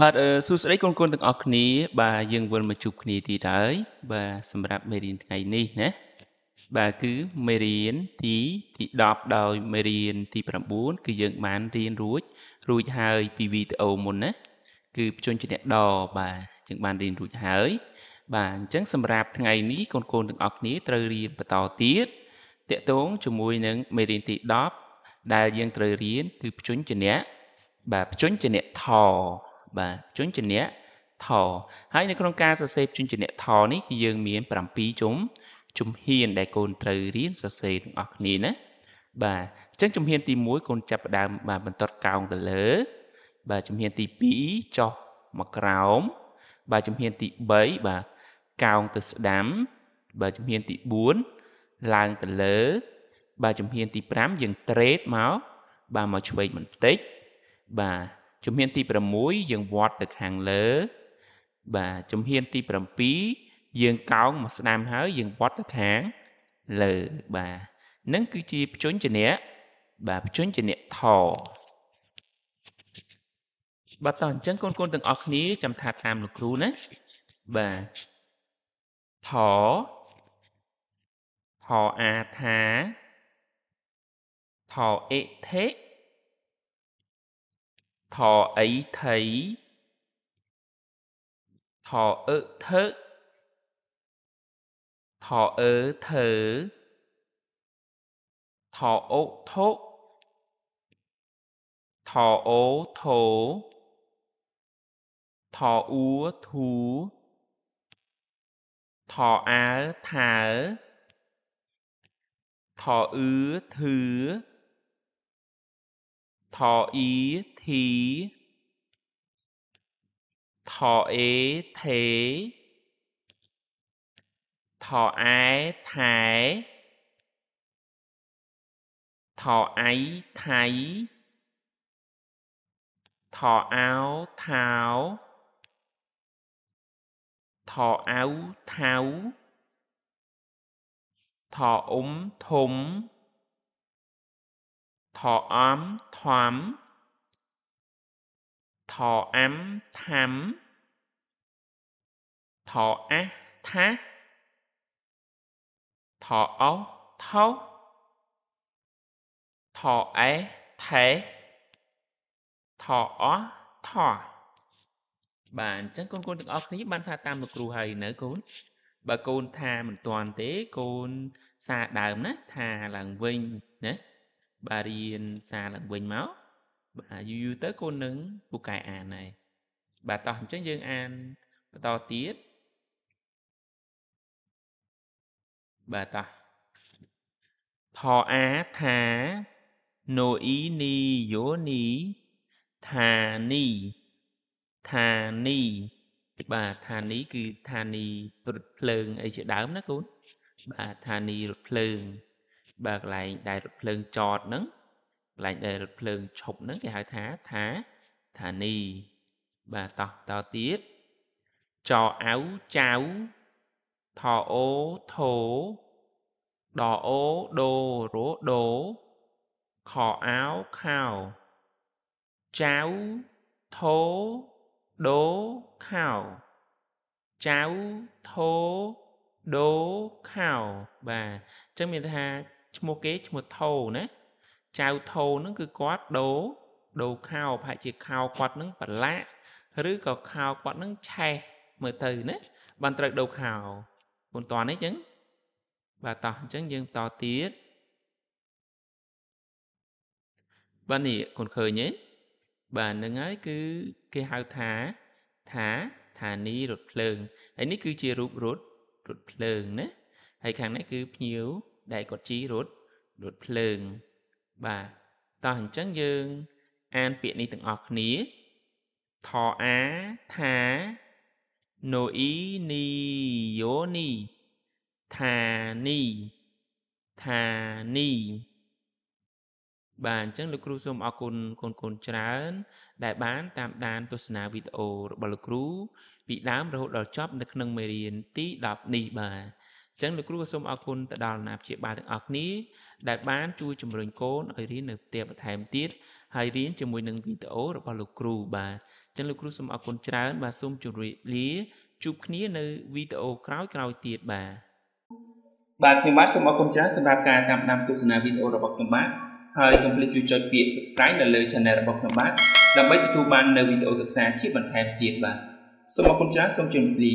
បាទសួស្តីកូនកូនទាំងអស់គ្នា បាទយើងវិលមកជួបគ្នាទៀតហើយបាទសម្រាប់មេរៀនថ្ងៃនេះណាបាទគឺមេរៀនទីទី10ដោយមេរៀនទី9គឺយើងបានរៀនរួចរួចហើយពីវីដេអូមុនណាគឺបញ្ជនជាអ្នកដបាទយើងបានរៀនរួចហើយ បាទអញ្ចឹងសម្រាប់ថ្ងៃនេះកូនកូនទាំងអស់គ្នាត្រូវរៀនបន្តទៀតតកតងជាមួយនឹងមេរៀនទី10ដែលយើងត្រូវរៀន គឺបញ្ជនជាអ្នកបាទបញ្ជនជាអ្នកថបាទជញ្ជនៈថហើយនៅក្នុងការសរសេរជញ្ជនៈថនេះគឺយើងមាន7ជំជំហានដែលកូនត្រូវរៀនសរសេរទាំងអស់គ្នាណាបាទអញ្ចឹងជំហានទី1កូនចាប់ផ្ដើមបាទបន្តកោងទៅលើបាទជំហានទី2ចុះមកក្រោមបាទជំហានទី3បាទកោងទៅស្ដាំបាទជំហានទី4ឡើងទៅលើ បាទជំហានទី5យើងត្រេតមកបាទមកឆ្វេងបន្តិចបាទជំហានទី6យើងវាត់ទៅខាងលើ បាទជំហានទី7យើងកោងមកស្ដាំហើយយើងវាត់ទៅខាងលើបាទនឹងគឺជាភជនជំនៈបាទភជនជំនៈថបាទតោះអញ្ចឹងកូនកូនទាំងអស់គ្នាចាំថាតាមលោកគ្រូណាបាទថថអាថាថអិធិ thọ ấy thấy thọ ơ thớ thọ ơ thở thọ ô thốt thọ ố thổ thọ úa thú thọ á thả thọ ứ thứ thọ ý thí thọ ế thế thọ ái thái thọ ấy thái thọ áo tháo thọ áo tháo thọ ống thúng thọ ám thoám thọ ám thám thọ á thá thọ áo tháo thọ ái thế thọ ó thọ បាទអញ្ចឹងកូនកូនទាំងអស់គ្នាបានថាតាមលោកគ្រូហើយនៅកូនបើកូនថាមិនទាន់ទេកូនសារដើមណាថាឡើងវិញណាបារៀនសារឡើងវិញមកបាទយូរយូរទៅកូននឹងពូកែអានហើយបាទតោះអញ្ចឹងយើងអានបន្តទៀតបាទតោះថអាថាណូអ៊ីនីយោនីថានីថានីបាទថានីគឺថានីរត់ភ្លើងអីជាដើមណាកូនបាទថានីរត់ភ្លើងបើកន្លែងដែលរថភ្លើងចតហ្នឹងកន្លែងដែលរថភ្លើងឈប់ហ្នឹងគេហៅថាថាឋានីបាទតោះតទៀតចអៅចៅថអូថោដអូដូរោដូខអោខោចៅថោដូខោចៅថោដូខោបាទអញ្ចឹងមានថាឈ្មោះគេឈ្មោះថោណាចៅថោហ្នឹងគឺគាត់ដូដូខោប្រហែលជាខោគាត់ហ្នឹងប្រឡាក់ឬក៏ខោគាត់ហ្នឹងឆេះមើលទៅណាបានត្រូវដូខោមិនតាន់ទេអញ្ចឹងបាទតោះអញ្ចឹងយើងតទៀតបាទនេះគុនឃើញទេបាទនឹងហើយគឺគេហៅថាថាថានីរថភ្លើងហើយនេះគឺជារូបរថរថភ្លើងណាហើយខាងនេះគឺភ្ញៀវដែលគាត់ជីរត់រត់ភ្លើងបាទតោះអញ្ចឹងយើង អានពាក្យនេះទាំងអស់គ្នាថអាថាណូអ៊ីនីយោនីថានីថានី បាទអញ្ចឹងលោកគ្រូសូមអរគុណកូនកូនច្រើន ដែលបានតាមដាន ទស្សនាវីដេអូរបស់លោកគ្រូ ពីដើមរហូតដល់ចប់ នៅក្នុងមេរៀនទី10នេះបាទចឹងលោកគ្រូក៏សូមអរគុណទៅដល់អ្នកព្យាបាលទាំងអស់គ្នាដែលបានជួយជំរុញកូនឲ្យរៀននៅផ្ទះបន្ថែមទៀតហើយរៀនជាមួយនឹងវីដេអូរបស់លោកគ្រូបាទចឹងលោកគ្រូសូមអរគុណច្រើនបាទសូមជម្រាបលាជួបគ្នានៅវីដេអូក្រោយៗទៀតបាទបាទខ្ញុំបាទសូមអរគុណច្រើនសម្រាប់ការតាមដានទស្សនាវីដេអូរបស់ខ្ញុំបាទហើយកុំភ្លេចជួយចុចពាក្យ Subscribe នៅលើ Channel របស់ខ្ញុំបាទដើម្បីទទួលបាននៅវីដេអូសិក្សាជាបន្ថែមទៀតបាទសូមអរគុណច្រើនសូមជម្រាបលា